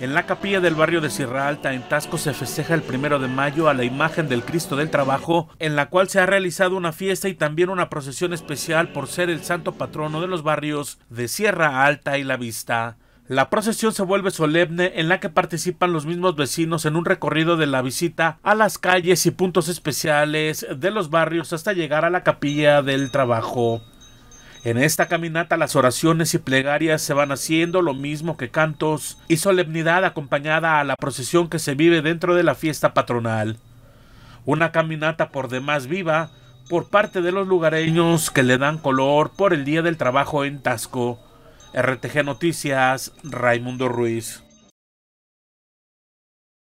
En la capilla del barrio de Sierra Alta, en Tasco, se festeja el primero de mayo a la imagen del Cristo del Trabajo, en la cual se ha realizado una fiesta y también una procesión especial por ser el santo patrono de los barrios de Sierra Alta y La Vista. La procesión se vuelve solemne en la que participan los mismos vecinos en un recorrido de la visita a las calles y puntos especiales de los barrios hasta llegar a la capilla del trabajo. En esta caminata las oraciones y plegarias se van haciendo lo mismo que cantos y solemnidad acompañada a la procesión que se vive dentro de la fiesta patronal. Una caminata por demás viva por parte de los lugareños que le dan color por el Día del Trabajo en Tasco. RTG Noticias, Raimundo Ruiz.